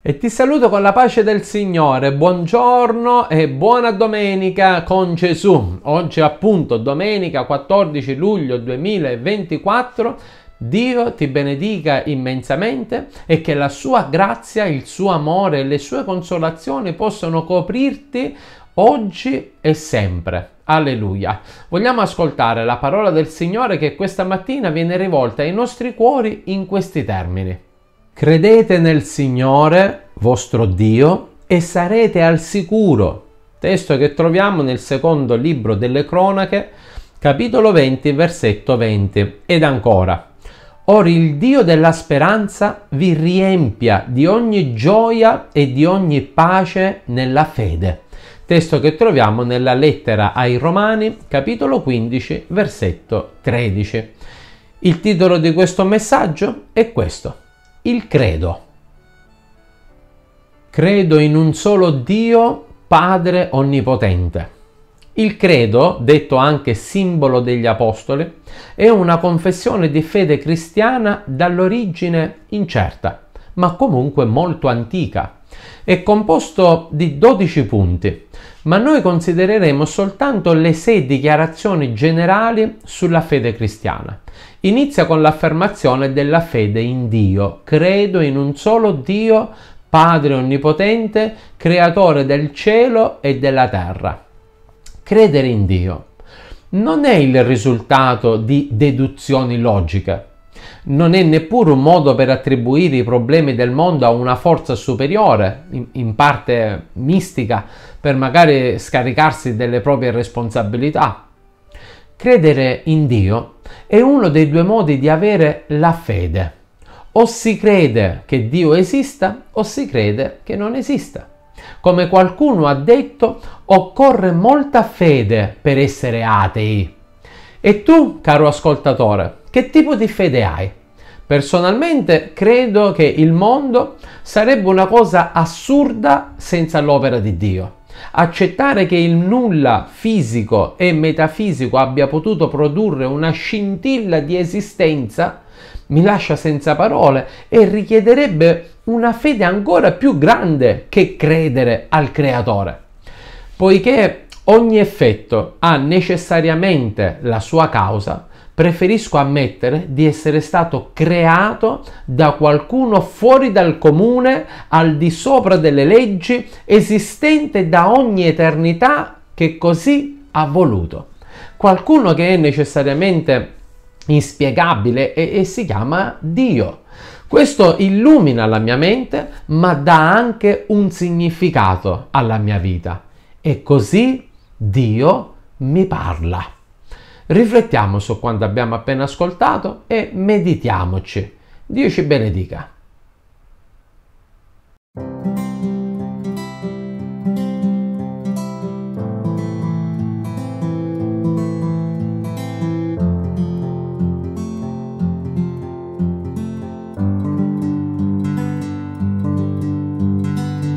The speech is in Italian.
E ti saluto con la pace del Signore, buongiorno e buona domenica con Gesù. Oggi appunto domenica 14 luglio 2024, Dio ti benedica immensamente e che la sua grazia, il suo amore e le sue consolazioni possano coprirti oggi e sempre. Alleluia. Vogliamo ascoltare la parola del Signore che questa mattina viene rivolta ai nostri cuori in questi termini. Credete nel Signore, vostro Dio, e sarete al sicuro. Testo che troviamo nel secondo libro delle cronache, capitolo 20, versetto 20. Ed ancora, Or il Dio della speranza vi riempia di ogni gioia e di ogni pace nella fede. Testo che troviamo nella lettera ai Romani, capitolo 15, versetto 13. Il titolo di questo messaggio è questo il credo. Credo in un solo Dio, Padre Onnipotente. Il credo, detto anche simbolo degli apostoli, è una confessione di fede cristiana dall'origine incerta, ma comunque molto antica. È composto di 12 punti, ma noi considereremo soltanto le sei dichiarazioni generali sulla fede cristiana. Inizia con l'affermazione della fede in Dio. Credo in un solo Dio, Padre Onnipotente, Creatore del cielo e della terra. Credere in Dio non è il risultato di deduzioni logiche, non è neppure un modo per attribuire i problemi del mondo a una forza superiore, in, parte mistica, per magari scaricarsi delle proprie responsabilità. Credere in Dio è uno dei due modi di avere la fede. O si crede che Dio esista o si crede che non esista. Come qualcuno ha detto, occorre molta fede per essere atei. E tu, caro ascoltatore, che tipo di fede hai? Personalmente credo che il mondo sarebbe una cosa assurda senza l'opera di Dio. Accettare che il nulla fisico e metafisico abbia potuto produrre una scintilla di esistenza mi lascia senza parole e richiederebbe una fede ancora più grande che credere al Creatore. Poiché ogni effetto ha necessariamente la sua causa, preferisco ammettere di essere stato creato da qualcuno fuori dal comune, al di sopra delle leggi, esistente da ogni eternità che così ha voluto. Qualcuno che è necessariamente inspiegabile e, e si chiama Dio. Questo illumina la mia mente, ma dà anche un significato alla mia vita. E così Dio mi parla. Riflettiamo su quanto abbiamo appena ascoltato e meditiamoci. Dio ci benedica.